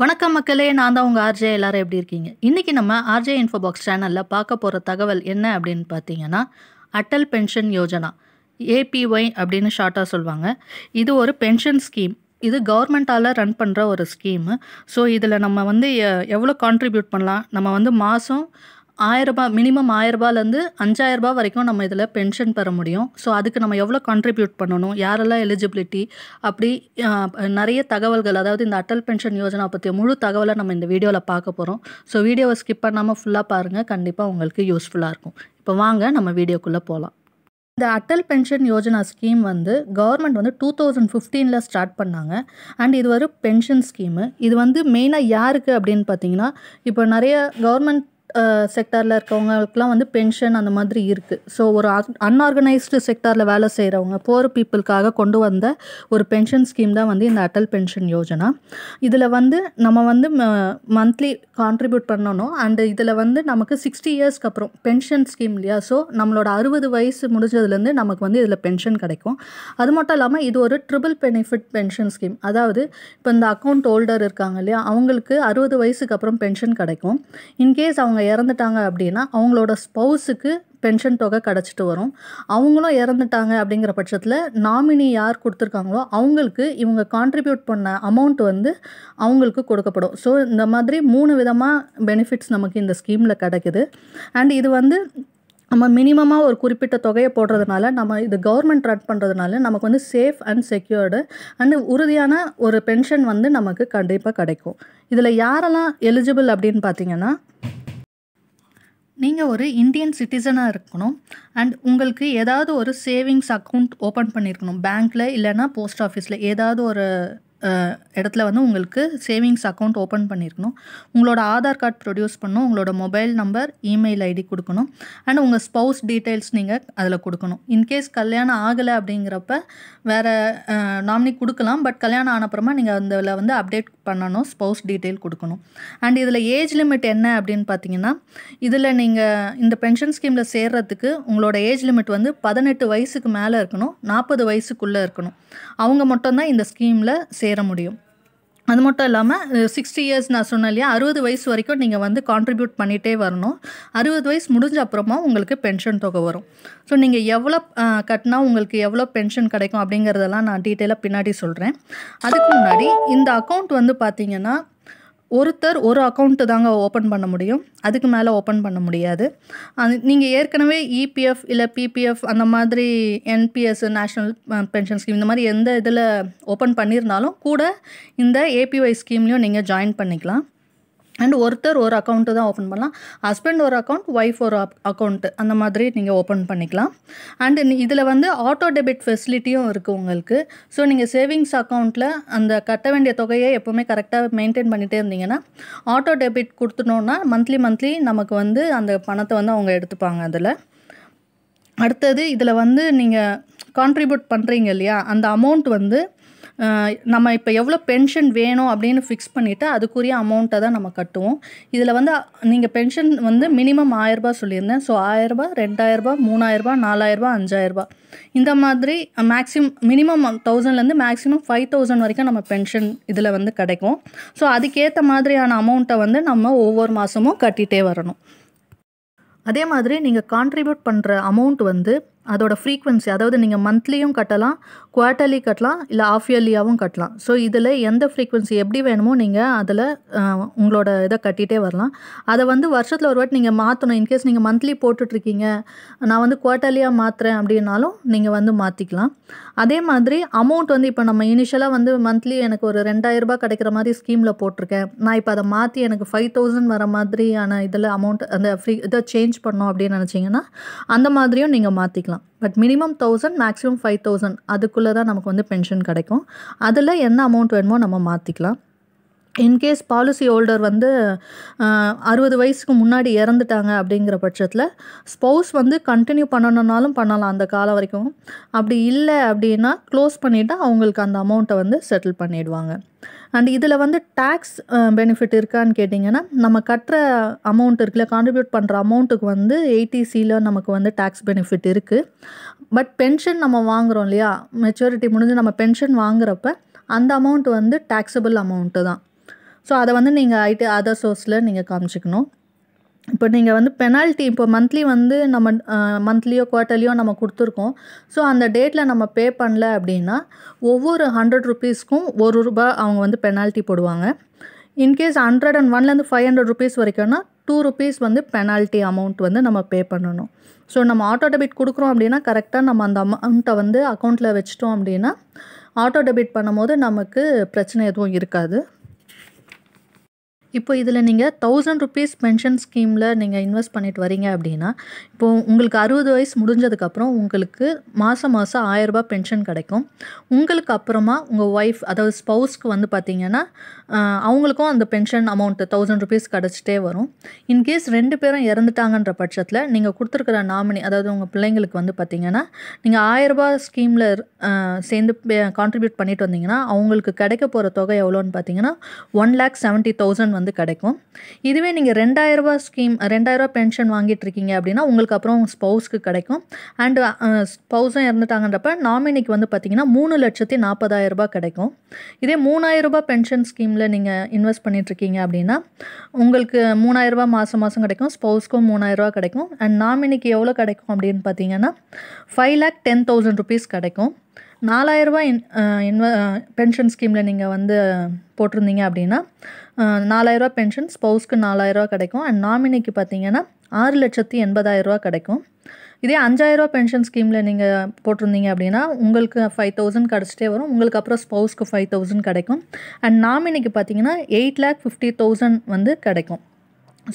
வணக்கம் மக்களே நான் தான் உங்கள் ஆர்ஜே எல்லாரும் எப்படி இருக்கீங்க இன்றைக்கி நம்ம ஆர்ஜே இன்ஃபோபாக்ஸ் சேனலில் பார்க்க போகிற தகவல் என்ன அப்படின்னு பார்த்தீங்கன்னா அட்டல் பென்ஷன் யோஜனா ஏபிஒய் அப்படின்னு ஷார்ட்டாக சொல்லுவாங்க இது ஒரு பென்ஷன் ஸ்கீம் இது கவர்மெண்ட்டால் ரன் பண்ணுற ஒரு ஸ்கீமு ஸோ இதில் நம்ம வந்து எவ்வளோ கான்ட்ரிபியூட் பண்ணலாம் நம்ம வந்து மாதம் ஆயிரரூபா மினிமம் ஆயிரரூபாலேருந்து அஞ்சாயிரரூபா வரைக்கும் நம்ம இதில் பென்ஷன் பெற முடியும் ஸோ அதுக்கு நம்ம எவ்வளோ கான்ட்ரிபியூட் பண்ணணும் யாரெல்லாம் எலிஜிபிலிட்டி அப்படி நிறைய தகவல்கள் அதாவது இந்த அட்டல் பென்ஷன் யோஜனா பற்றிய முழு தகவலை நம்ம இந்த வீடியோவில் பார்க்க போகிறோம் ஸோ வீடியோவை ஸ்கிப் பண்ணாமல் ஃபுல்லாக பாருங்கள் கண்டிப்பாக உங்களுக்கு யூஸ்ஃபுல்லாக இருக்கும் இப்போ வாங்க நம்ம வீடியோக்குள்ளே போகலாம் இந்த அட்டல் பென்ஷன் யோஜனா ஸ்கீம் வந்து கவர்மெண்ட் வந்து டூ தௌசண்ட் ஃபிஃப்டீனில் ஸ்டார்ட் பண்ணாங்க அண்ட் இது ஒரு பென்ஷன் ஸ்கீமு இது வந்து மெயினாக யாருக்கு அப்படின்னு பார்த்தீங்கன்னா இப்போ நிறைய கவர்மெண்ட் செக்டாரில் இருக்கவங்களுக்குலாம் வந்து பென்ஷன் அந்த மாதிரி இருக்குது ஸோ ஒரு அன்ஆர்கனைஸ்டு செக்டாரில் வேலை செய்கிறவங்க போர் பீப்புளுக்காக கொண்டு வந்த ஒரு பென்ஷன் ஸ்கீம் தான் வந்து இந்த அட்டல் பென்ஷன் யோஜனா இதில் வந்து நம்ம வந்து மந்த்லி கான்ட்ரிபியூட் பண்ணணும் அண்டு இதில் வந்து நமக்கு சிக்ஸ்டி இயர்ஸ்க்கு அப்புறம் பென்ஷன் ஸ்கீம் இல்லையா ஸோ நம்மளோட அறுபது வயசு முடிஞ்சதுலேருந்து நமக்கு வந்து இதில் பென்ஷன் கிடைக்கும் அது மட்டும் இல்லாமல் இது ஒரு ட்ரிபிள் பெனிஃபிட் பென்ஷன் ஸ்கீம் அதாவது இப்போ இந்த அக்கௌண்ட் ஹோல்டர் இருக்காங்க இல்லையா அவங்களுக்கு அறுபது வயசுக்கு அப்புறம் பென்ஷன் கிடைக்கும் இன்கேஸ் அவங்க இறந்துட்டாங்க அப்படின்னா அவங்களோட ஸ்பௌஸுக்கு பென்ஷன் தொகை கிடச்சிட்டு வரும் அவங்களும் இறந்துட்டாங்க அப்படிங்கிற பட்சத்தில் நாமினி யார் கொடுத்துருக்காங்களோ அவங்களுக்கு இவங்க கான்ட்ரிபியூட் பண்ண அமௌண்ட் வந்து அவங்களுக்கு கொடுக்கப்படும் ஸோ இந்த மாதிரி மூணு விதமாக பெனிஃபிட்ஸ் நமக்கு இந்த ஸ்கீமில் கிடைக்குது அண்ட் இது வந்து நம்ம மினிமமாக ஒரு குறிப்பிட்ட தொகையை போடுறதுனால நம்ம இது கவர்மெண்ட் ரன் பண்ணுறதுனால நமக்கு வந்து சேஃப் அண்ட் செக்யூர்டு அண்டு உறுதியான ஒரு பென்ஷன் வந்து நமக்கு கண்டிப்பாக கிடைக்கும் இதில் யாரெல்லாம் எலிஜிபிள் அப்படின்னு பார்த்தீங்கன்னா நீங்கள் ஒரு இந்தியன் சிட்டிசனாக இருக்கணும் அண்ட் உங்களுக்கு ஏதாவது ஒரு சேவிங்ஸ் அக்கௌண்ட் ஓப்பன் பண்ணியிருக்கணும் பேங்க்கில் இல்லைன்னா போஸ்ட் ஆஃபீஸில் ஏதாவது ஒரு இடத்துல வந்து உங்களுக்கு சேவிங்ஸ் அக்கௌண்ட் ஓப்பன் பண்ணியிருக்கணும் உங்களோட ஆதார் கார்டு ப்ரொடியூஸ் பண்ணணும் உங்களோட மொபைல் நம்பர் இமெயில் ஐடி கொடுக்கணும் அண்ட் உங்கள் ஸ்பௌஸ் டீட்டெயில்ஸ் நீங்கள் அதில் கொடுக்கணும் இன்கேஸ் கல்யாணம் ஆகலை அப்படிங்கிறப்ப வேறு நாமினி கொடுக்கலாம் பட் கல்யாணம் ஆனப்புறமா நீங்கள் அதில் வந்து அப்டேட் பண்ணணும் ஸ்பௌஸ் டீட்டெயில் கொடுக்கணும் அண்ட் இதில் ஏஜ் லிமிட் என்ன அப்படின்னு பார்த்தீங்கன்னா இதில் நீங்கள் இந்த பென்ஷன் ஸ்கீமில் சேர்கிறதுக்கு உங்களோட ஏஜ் லிமிட் வந்து பதினெட்டு வயசுக்கு மேலே இருக்கணும் நாற்பது வயசுக்குள்ளே இருக்கணும் அவங்க மட்டும்தான் இந்த ஸ்கீமில் சே சேர முடியும் அது மட்டும் இல்லாமல் சிக்ஸ்டி இயர்ஸ் நான் சொன்னேன் இல்லையா அறுபது வயசு வரைக்கும் நீங்கள் வந்து கான்ட்ரிபியூட் பண்ணிகிட்டே வரணும் அறுபது வயசு முடிஞ்ச அப்புறமா உங்களுக்கு பென்ஷன் தொகை வரும் ஸோ நீங்கள் எவ்வளோ கட்டினா உங்களுக்கு எவ்வளோ பென்ஷன் கிடைக்கும் அப்படிங்கிறதெல்லாம் நான் டீட்டெயிலாக பின்னாடி சொல்கிறேன் அதுக்கு முன்னாடி இந்த அக்கௌண்ட் வந்து பார்த்திங்கன்னா ஒருத்தர் ஒரு அக்கௌண்ட்டு தாங்க ஓப்பன் பண்ண முடியும் அதுக்கு மேலே ஓப்பன் பண்ண முடியாது அது நீங்கள் ஏற்கனவே இபிஎஃப் e இல்லை பிபிஎஃப் அந்த மாதிரி என்பிஎஸ் நேஷ்னல் பென்ஷன் ஸ்கீம் இந்த மாதிரி எந்த இதில் ஓப்பன் பண்ணியிருந்தாலும் கூட இந்த ஏபிஒய் ஸ்கீம்லேயும் நீங்கள் ஜாயின் பண்ணிக்கலாம் அண்ட் ஒருத்தர் ஒரு அக்கௌண்ட்டு தான் ஓப்பன் பண்ணலாம் ஹஸ்பண்ட் ஒரு அக்கௌண்ட் ஒய்ஃப் ஒரு அக்கௌண்ட்டு அந்த மாதிரி நீங்கள் ஓப்பன் பண்ணிக்கலாம் அண்டு இதில் வந்து ஆட்டோ டெபிட் ஃபெசிலிட்டியும் இருக்குது உங்களுக்கு ஸோ நீங்கள் சேவிங்ஸ் அக்கௌண்ட்டில் அந்த கட்ட வேண்டிய தொகையை எப்போவுமே கரெக்டாக மெயின்டைன் பண்ணிகிட்டே இருந்தீங்கன்னா ஆட்டோ டெபிட் கொடுத்துனோன்னா மந்த்லி மந்த்லி நமக்கு வந்து அந்த பணத்தை வந்து அவங்க எடுத்துப்பாங்க அதில் அடுத்தது இதில் வந்து நீங்கள் கான்ட்ரிபியூட் பண்ணுறீங்க இல்லையா அந்த அமௌண்ட் வந்து நம்ம இப்போ எவ்வளோ பென்ஷன் வேணும் அப்படின்னு ஃபிக்ஸ் பண்ணிவிட்டு அதுக்குரிய அமௌண்ட்டை தான் நம்ம கட்டுவோம் இதில் வந்து நீங்கள் பென்ஷன் வந்து மினிமம் ஆயிரரூபா சொல்லியிருந்தேன் ஸோ ஆயிரரூபா ரெண்டாயிரரூபா மூணாயிரரூபா நாலாயிரரூபா அஞ்சாயிரரூபா இந்த மாதிரி மேக்ஸிமம் மினிமம் தௌசண்ட்லேருந்து மேக்ஸிமம் ஃபைவ் தௌசண்ட் வரைக்கும் நம்ம பென்ஷன் இதில் வந்து கிடைக்கும் ஸோ அதுக்கேற்ற மாதிரியான அமௌண்ட்டை வந்து நம்ம ஒவ்வொரு மாதமும் கட்டிகிட்டே வரணும் அதே மாதிரி நீங்கள் கான்ட்ரிபியூட் பண்ணுற அமௌண்ட் வந்து அதோட ஃப்ரீக்வன்சி அதாவது நீங்கள் மந்த்லியும் கட்டலாம் குவார்ட்டர்லி கட்டலாம் இல்லை ஆஃப் இயர்லியாகவும் கட்டலாம் ஸோ இதில் எந்த ஃப்ரீக்வன்சி எப்படி வேணுமோ நீங்கள் அதில் உங்களோட இதை கட்டிகிட்டே வரலாம் அதை வந்து வருஷத்தில் ஒரு வாட்டி நீங்கள் மாற்றணும் இன்கேஸ் நீங்கள் மந்த்லி போட்டுட்ருக்கீங்க நான் வந்து குவார்ட்டர்லியாக மாற்றுறேன் அப்படின்னாலும் நீங்கள் வந்து மாற்றிக்கலாம் அதே மாதிரி அமௌண்ட் வந்து இப்போ நம்ம இனிஷியலாக வந்து மந்த்லி எனக்கு ஒரு ரெண்டாயிரரூபா கிடைக்கிற மாதிரி ஸ்கீமில் போட்டிருக்கேன் நான் இப்போ அதை மாற்றி எனக்கு ஃபைவ் தௌசண்ட் வர மாதிரியான இதில் அமௌண்ட் அந்த ஃப்ரீ இதை சேஞ்ச் பண்ணோம் அப்படின்னு நினச்சிங்கன்னா அந்த மாதிரியும் நீங்கள் மாற்றிக்கலாம் வாங்கிக்கலாம் but minimum thousand maximum five thousand அதுக்குள்ளே தான் நமக்கு வந்து பென்ஷன் கிடைக்கும் அதில் என்ன அமௌண்ட் வேணுமோ நம்ம மாற்றிக்கலாம் இன்கேஸ் பாலிசி ஹோல்டர் வந்து அறுபது வயசுக்கு முன்னாடி இறந்துட்டாங்க அப்படிங்கிற பட்சத்தில் ஸ்பௌஸ் வந்து கண்டினியூ பண்ணணுன்னாலும் பண்ணலாம் அந்த காலம் வரைக்கும் அப்படி இல்லை அப்படின்னா க்ளோஸ் பண்ணிவிட்டு அவங்களுக்கு அந்த அமௌண்ட்டை வந்து செட்டில் பண்ணிவிடுவாங்க அண்ட் இதில் வந்து டேக்ஸ் பெனிஃபிட் இருக்கான்னு கேட்டிங்கன்னா நம்ம கட்டுற அமௌண்ட் இருக்குல்ல கான்ட்ரிபியூட் பண்ணுற அமௌண்ட்டுக்கு வந்து எயிட்டிசியில் நமக்கு வந்து டேக்ஸ் பெனிஃபிட் இருக்குது பட் பென்ஷன் நம்ம வாங்குகிறோம் இல்லையா மெச்சூரிட்டி முடிஞ்சு நம்ம பென்ஷன் வாங்குறப்ப அந்த அமௌண்ட் வந்து டேக்ஸபிள் அமௌண்ட்டு தான் ஸோ அதை வந்து நீங்கள் ஐடி அதர் சோர்ஸில் நீங்கள் காமிச்சிக்கணும் இப்போ நீங்கள் வந்து பெனால்ட்டி இப்போ மந்த்லி வந்து நம்ம மந்த்லியோ குவார்ட்டர்லியோ நம்ம கொடுத்துருக்கோம் ஸோ அந்த டேட்டில் நம்ம பே பண்ணல அப்படின்னா ஒவ்வொரு ஹண்ட்ரட் ருபீஸ்க்கும் ஒரு ரூபா அவங்க வந்து பெனால்ட்டி போடுவாங்க இன்கேஸ் ஹண்ட்ரட் அண்ட் ஒன்லேருந்து ஃபைவ் ஹண்ட்ரட் ருபீஸ் வரைக்கும்னா டூ ருபீஸ் வந்து பெனால்ட்டி அமௌண்ட் வந்து நம்ம பே பண்ணணும் ஸோ நம்ம ஆட்டோ டெபிட் கொடுக்குறோம் அப்படின்னா கரெக்டாக நம்ம அந்த அமௌண்ட்டை வந்து அக்கௌண்ட்டில் வச்சிட்டோம் அப்படின்னா ஆட்டோ டெபிட் பண்ணும்போது நமக்கு பிரச்சனை எதுவும் இருக்காது இப்போ இதில் நீங்கள் தௌசண்ட் ருபீஸ் பென்ஷன் ஸ்கீமில் நீங்கள் இன்வெஸ்ட் பண்ணிட்டு வரீங்க அப்படின்னா இப்போது உங்களுக்கு அறுபது வயசு முடிஞ்சதுக்கப்புறம் உங்களுக்கு மாதம் மாதம் ஆயிரரூபா பென்ஷன் கிடைக்கும் உங்களுக்கு அப்புறமா உங்கள் ஒய்ஃப் அதாவது ஸ்பௌஸ்க்கு வந்து பார்த்திங்கன்னா அவங்களுக்கும் அந்த பென்ஷன் அமௌண்ட்டு தௌசண்ட் ருபீஸ் கிடச்சிட்டே வரும் இன்கேஸ் ரெண்டு பேரும் இறந்துட்டாங்கன்ற பட்சத்தில் நீங்கள் கொடுத்துருக்குற நாமினி அதாவது உங்கள் பிள்ளைங்களுக்கு வந்து பார்த்தீங்கன்னா நீங்கள் ஆயிரரூபா ஸ்கீமில் சேர்ந்து கான்ட்ரிபியூட் பண்ணிட்டு வந்தீங்கன்னா அவங்களுக்கு கிடைக்க போகிற தொகை எவ்வளோன்னு பார்த்தீங்கன்னா ஒன் லேக் செவன்ட்டி தௌசண்ட் வந்து வந்து கிடைக்கும் இதுவே நீங்கள் ரெண்டாயிரரூபா ஸ்கீம் ரெண்டாயிரரூபா பென்ஷன் வாங்கிட்டு இருக்கீங்க அப்படின்னா உங்களுக்கு அப்புறம் உங்கள் ஸ்பௌஸ்க்கு கிடைக்கும் அண்டு ஸ்பௌஸும் இறந்துட்டாங்கன்றப்ப நாமினிக்கு வந்து பார்த்தீங்கன்னா மூணு லட்சத்தி நாற்பதாயிரரூபா கிடைக்கும் இதே மூணாயிரரூபா பென்ஷன் ஸ்கீமில் நீங்கள் இன்வெஸ்ட் பண்ணிகிட்ருக்கீங்க அப்படின்னா உங்களுக்கு மூணாயிரரூபா மாதம் மாதம் கிடைக்கும் ஸ்பௌஸ்க்கும் மூணாயிரரூபா கிடைக்கும் அண்ட் நாமினிக்கு எவ்வளோ கிடைக்கும் அப்படின்னு பார்த்தீங்கன்னா five lakh ten thousand rupees கிடைக்கும் நாலாயிரரூபா இன் இன்வ பென்ஷன் ஸ்கீமில் நீங்கள் வந்து போட்டிருந்தீங்க அப்படின்னா நாலாயிரரூபா பென்ஷன் ஸ்பௌஸ்க்கு நாலாயிரரூபா கிடைக்கும் அண்ட் நாமினிக்கு பார்த்தீங்கன்னா ஆறு லட்சத்தி எண்பதாயிரரூபா கிடைக்கும் இதே அஞ்சாயிரரூபா பென்ஷன் ஸ்கீமில் நீங்கள் போட்டிருந்தீங்க அப்படின்னா உங்களுக்கு ஃபைவ் தௌசண்ட் கிடச்சிட்டே வரும் உங்களுக்கு அப்புறம் ஸ்பௌஸ்க்கு ஃபைவ் தௌசண்ட் கிடைக்கும் அண்ட் நாமினிக்கு பார்த்தீங்கன்னா எயிட் லேக் ஃபிஃப்டி தௌசண்ட் வந்து கிடைக்கும்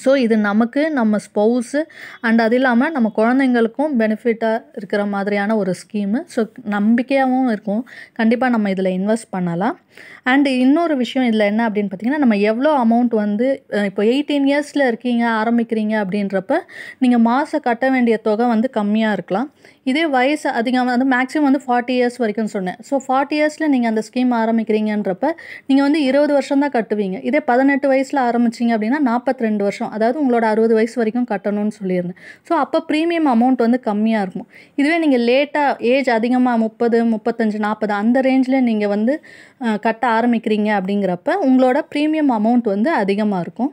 ஸோ இது நமக்கு நம்ம ஸ்பௌஸு அண்ட் அது இல்லாமல் நம்ம குழந்தைங்களுக்கும் பெனிஃபிட்டாக இருக்கிற மாதிரியான ஒரு ஸ்கீமு ஸோ நம்பிக்கையாகவும் இருக்கும் கண்டிப்பாக நம்ம இதில் இன்வெஸ்ட் பண்ணலாம் அண்டு இன்னொரு விஷயம் இதில் என்ன அப்படின்னு பார்த்திங்கன்னா நம்ம எவ்வளோ அமௌண்ட் வந்து இப்போ எயிட்டீன் இயர்ஸில் இருக்கீங்க ஆரம்பிக்கிறீங்க அப்படின்றப்ப நீங்கள் மாதம் கட்ட வேண்டிய தொகை வந்து கம்மியாக இருக்கலாம் இதே வயசு அதிகமாக வந்து மேக்ஸிமம் வந்து ஃபார்ட்டி இயர்ஸ் வரைக்கும் சொன்னேன் ஸோ ஃபார்ட்டி இயர்ஸில் நீங்கள் அந்த ஸ்கீம் ஆரம்பிக்கிறீங்கன்றப்ப நீங்கள் வந்து இருபது வருஷம் தான் கட்டுவீங்க இதே பதினெட்டு வயசில் ஆரம்பிச்சிங்க அப்படின்னா நாற்பத்தி ரெண்டு வருஷம் வருஷம் அதாவது உங்களோட அறுபது வயசு வரைக்கும் கட்டணும்னு சொல்லியிருந்தேன் ஸோ அப்போ ப்ரீமியம் அமௌண்ட் வந்து கம்மியாக இருக்கும் இதுவே நீங்கள் லேட்டாக ஏஜ் அதிகமாக முப்பது முப்பத்தஞ்சு நாற்பது அந்த ரேஞ்சில் நீங்கள் வந்து கட்ட ஆரம்பிக்கிறீங்க அப்படிங்கிறப்ப உங்களோட ப்ரீமியம் அமௌண்ட் வந்து அதிகமாக இருக்கும்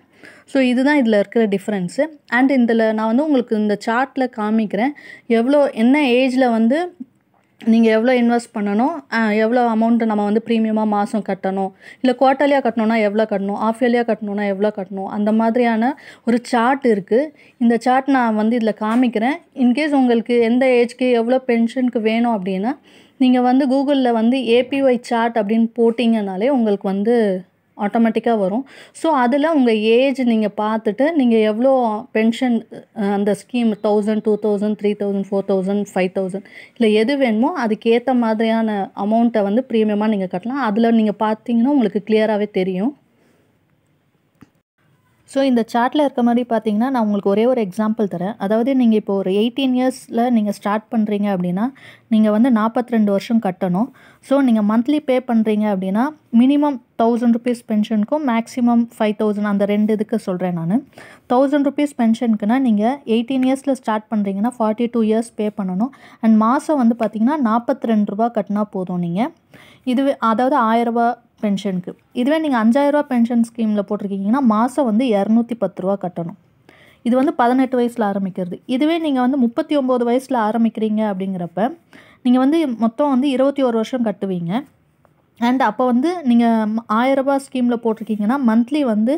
ஸோ இதுதான் இதில் இருக்கிற டிஃப்ரென்ஸு அண்ட் இதில் நான் வந்து உங்களுக்கு இந்த சார்ட்டில் காமிக்கிறேன் எவ்வளோ என்ன ஏஜில் வந்து நீங்கள் எவ்வளோ இன்வெஸ்ட் பண்ணணும் எவ்வளோ அமௌண்ட்டு நம்ம வந்து ப்ரீமியமாக மாதம் கட்டணும் இல்லை குவார்ட்டர்லியாக கட்டணும்னா எவ்வளோ கட்டணும் ஆஃப் இயர்லியாக கட்டணும்னா எவ்வளோ கட்டணும் அந்த மாதிரியான ஒரு சார்ட் இருக்குது இந்த சார்ட் நான் வந்து இதில் காமிக்கிறேன் இன்கேஸ் உங்களுக்கு எந்த ஏஜ்க்கு எவ்வளோ பென்ஷனுக்கு வேணும் அப்படின்னா நீங்கள் வந்து கூகுளில் வந்து ஏபிஒய் சார்ட் அப்படின்னு போட்டிங்கனாலே உங்களுக்கு வந்து ஆட்டோமேட்டிக்காக வரும் ஸோ அதில் உங்கள் ஏஜ் நீங்கள் பார்த்துட்டு நீங்கள் எவ்வளோ பென்ஷன் அந்த scheme thousand two thousand three thousand four thousand five thousand இல்லை எது வேணுமோ அதுக்கேற்ற மாதிரியான அமௌண்ட்டை வந்து ப்ரீமியமாக நீங்கள் கட்டலாம் அதில் நீங்கள் பார்த்தீங்கன்னா உங்களுக்கு கிளியராகவே தெரியும் ஸோ இந்த சார்ட்டில் இருக்க மாதிரி பார்த்தீங்கன்னா நான் உங்களுக்கு ஒரே ஒரு எக்ஸாம்பிள் தரேன் அதாவது நீங்கள் இப்போ ஒரு எயிட்டீன் இயர்ஸில் நீங்கள் ஸ்டார்ட் பண்ணுறீங்க அப்படின்னா நீங்கள் வந்து நாற்பத்தி ரெண்டு வருஷம் கட்டணும் ஸோ நீங்கள் மந்த்லி பே பண்ணுறீங்க அப்படின்னா மினிமம் தௌசண்ட் ருபீஸ் பென்ஷனுக்கும் மேக்ஸிமம் ஃபைவ் தௌசண்ட் அந்த ரெண்டு இதுக்கு சொல்கிறேன் நான் தௌசண்ட் ருபீஸ் பென்ஷனுக்குனா நீங்கள் எயிட்டீன் இயர்ஸில் ஸ்டார்ட் பண்ணுறீங்கன்னா ஃபார்ட்டி டூ இயர்ஸ் பே பண்ணணும் அண்ட் மாதம் வந்து பார்த்திங்கன்னா நாற்பத்தி ரெண்டு ரூபா கட்டினா போதும் நீங்கள் இதுவே அதாவது ஆயிரரூபா பென்ஷனுக்கு இதுவே நீங்கள் அஞ்சாயிரரூவா பென்ஷன் ஸ்கீமில் போட்டிருக்கீங்கன்னா மாதம் வந்து இரநூத்தி பத்து ரூபா கட்டணும் இது வந்து பதினெட்டு வயசில் ஆரம்பிக்கிறது இதுவே நீங்கள் வந்து முப்பத்தி ஒம்பது வயசில் ஆரம்பிக்கிறீங்க அப்படிங்கிறப்ப நீங்கள் வந்து மொத்தம் வந்து இருபத்தி ஒரு வருஷம் கட்டுவீங்க அண்ட் அப்போ வந்து நீங்கள் ஆயரரூபா ஸ்கீமில் போட்டிருக்கீங்கன்னா மந்த்லி வந்து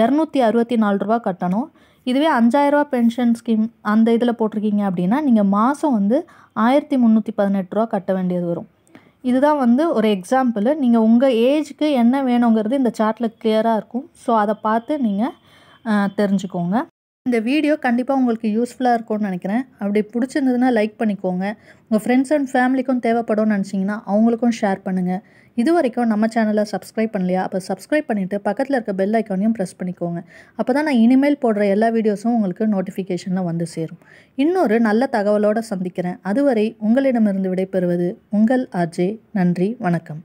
இரநூத்தி அறுபத்தி நாலு ரூபா கட்டணும் இதுவே அஞ்சாயிரரூபா பென்ஷன் ஸ்கீம் அந்த இதில் போட்டிருக்கீங்க அப்படின்னா நீங்கள் மாதம் வந்து ஆயிரத்தி முந்நூற்றி பதினெட்டு ரூபா கட்ட வேண்டியது வரும் இதுதான் வந்து ஒரு எக்ஸாம்பிள் நீங்கள் உங்கள் ஏஜுக்கு என்ன வேணுங்கிறது இந்த சார்ட்டில் கிளியராக இருக்கும் ஸோ அதை பார்த்து நீங்கள் தெரிஞ்சுக்கோங்க இந்த வீடியோ கண்டிப்பாக உங்களுக்கு யூஸ்ஃபுல்லாக இருக்கும்னு நினைக்கிறேன் அப்படி பிடிச்சிருந்ததுன்னா லைக் பண்ணிக்கோங்க உங்கள் ஃப்ரெண்ட்ஸ் அண்ட் ஃபேமிலிக்கும் தேவைப்படும்னு நினச்சிங்கன்னா அவங்களுக்கும் ஷேர் பண்ணுங்கள் இது வரைக்கும் நம்ம சேனலை சப்ஸ்கிரைப் பண்ணலையா அப்போ சப்ஸ்கிரைப் பண்ணிவிட்டு பக்கத்தில் இருக்க பெல் ஐக்கானையும் ப்ரெஸ் பண்ணிக்கோங்க அப்போ தான் நான் இனிமேல் போடுற எல்லா வீடியோஸும் உங்களுக்கு நோட்டிஃபிகேஷனில் வந்து சேரும் இன்னொரு நல்ல தகவலோடு சந்திக்கிறேன் அதுவரை உங்களிடமிருந்து விடைபெறுவது உங்கள் ஆர்ஜே நன்றி வணக்கம்